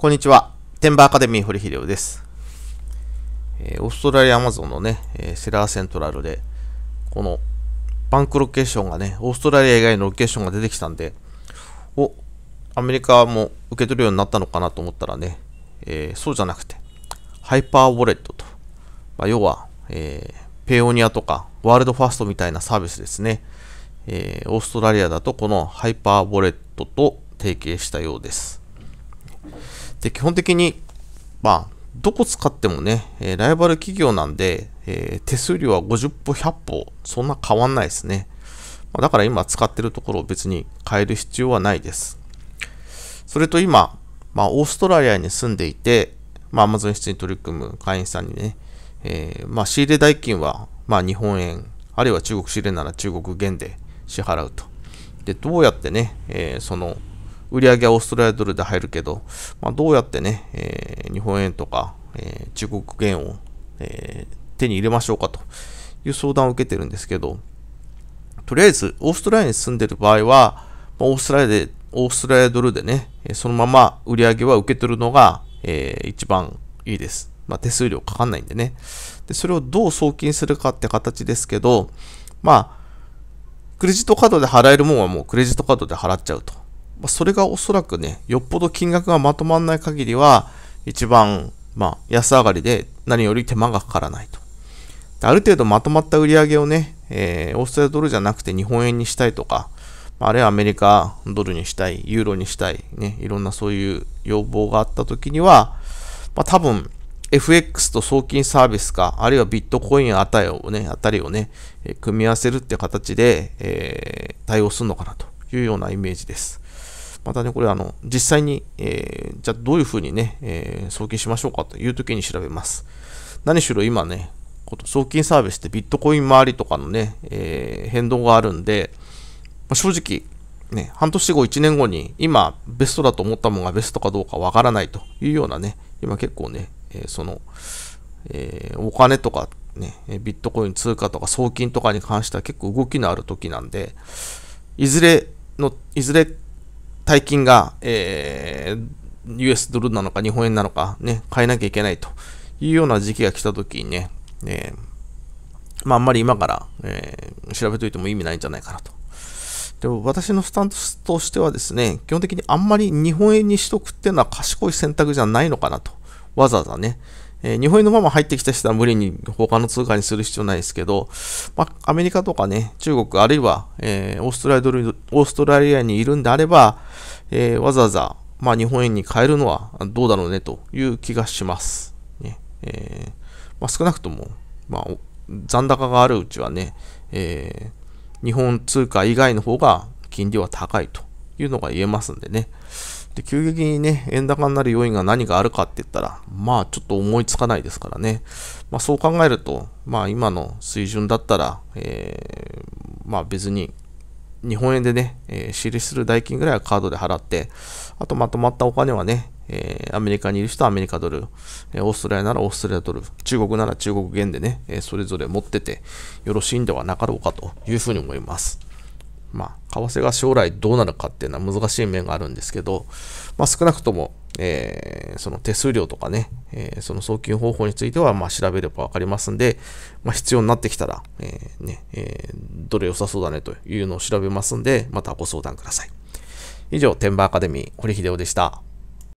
こんにちは。テンバーアカデミー堀秀夫です。えー、オーストラリアアマゾンのね、えー、セラーセントラルで、このバンクロケーションがね、オーストラリア以外のロケーションが出てきたんで、お、アメリカも受け取るようになったのかなと思ったらね、えー、そうじゃなくて、ハイパーウォレットと、まあ、要は、えー、ペオニアとかワールドファーストみたいなサービスですね、えー、オーストラリアだとこのハイパーウォレットと提携したようです。で、基本的に、まあ、どこ使ってもね、えライバル企業なんで、えー、手数料は50歩、100歩、そんな変わんないですね。まあ、だから今使ってるところを別に変える必要はないです。それと今、まあ、オーストラリアに住んでいて、まあ、Amazon 室に取り組む会員さんにね、えー、まあ、仕入れ代金は、まあ、日本円、あるいは中国仕入れなら中国元で支払うと。で、どうやってね、えー、その売り上げはオーストラリアドルで入るけど、まあ、どうやってね、えー、日本円とか、えー、中国元を、えー、手に入れましょうかという相談を受けてるんですけど、とりあえず、オーストラリアに住んでる場合は、オーストラリアで、オーストラリアドルでね、そのまま売り上げは受け取るのが、えー、一番いいです。まあ、手数料かかんないんでね。で、それをどう送金するかって形ですけど、まあ、クレジットカードで払えるもんはもうクレジットカードで払っちゃうと。まそれがおそらくね、よっぽど金額がまとまらない限りは、一番、まあ、安上がりで何より手間がかからないと。ある程度まとまった売り上げをね、えー、オーストラリアドルじゃなくて日本円にしたいとか、あるいはアメリカドルにしたい、ユーロにしたい、ね、いろんなそういう要望があった時には、まあ、多分 FX と送金サービスか、あるいはビットコインあたりをね、あたりをね、組み合わせるって形で、えー、対応するのかなというようなイメージです。またね、これあの、実際に、えー、じゃあどういうふうにね、えー、送金しましょうかという時に調べます。何しろ今ね、送金サービスってビットコイン周りとかのね、えー、変動があるんで、まあ、正直、ね、半年後、1年後に今ベストだと思ったものがベストかどうかわからないというようなね、今結構ね、えー、その、えー、お金とかね、ビットコイン通貨とか送金とかに関しては結構動きのある時なんで、いずれの、いずれ大金が、えー、US ドルなのか日本円なのかね、変えなきゃいけないというような時期が来た時にね、えー、まああんまり今から、えー、調べといても意味ないんじゃないかなと。でも私のスタンスとしてはですね、基本的にあんまり日本円にしとくっていうのは賢い選択じゃないのかなと。わざわざね、えー、日本円のまま入ってきた人は無理に他の通貨にする必要ないですけど、まあ、アメリカとかね、中国、あるいは、えー、オーストラリアオーストラリアにいるんであれば、えー、わざわざ、まあ、日本円に変えるのはどうだろうねという気がします。ねえまあ、少なくとも、まあ、残高があるうちはね、え日本通貨以外の方が金利は高いというのが言えますんでね。で、急激にね、円高になる要因が何があるかって言ったら、まあちょっと思いつかないですからね。まあそう考えると、まあ今の水準だったら、えー、まあ別に日本円でね、えー、仕入れする代金ぐらいはカードで払って、あとまとまったお金はね、えー、アメリカにいる人はアメリカドル、えー、オーストラリアならオーストラリアドル、中国なら中国元でね、えそれぞれ持っててよろしいんではなかろうかというふうに思います。まあ、為替が将来どうなるかっていうのは難しい面があるんですけど、まあ、少なくとも、えー、その手数料とかね、えー、その送金方法については、まあ、調べればわかりますんで、まあ、必要になってきたら、えー、ね、えー、どれ良さそうだねというのを調べますんで、またご相談ください。以上、天馬アカデミー、堀秀夫でした。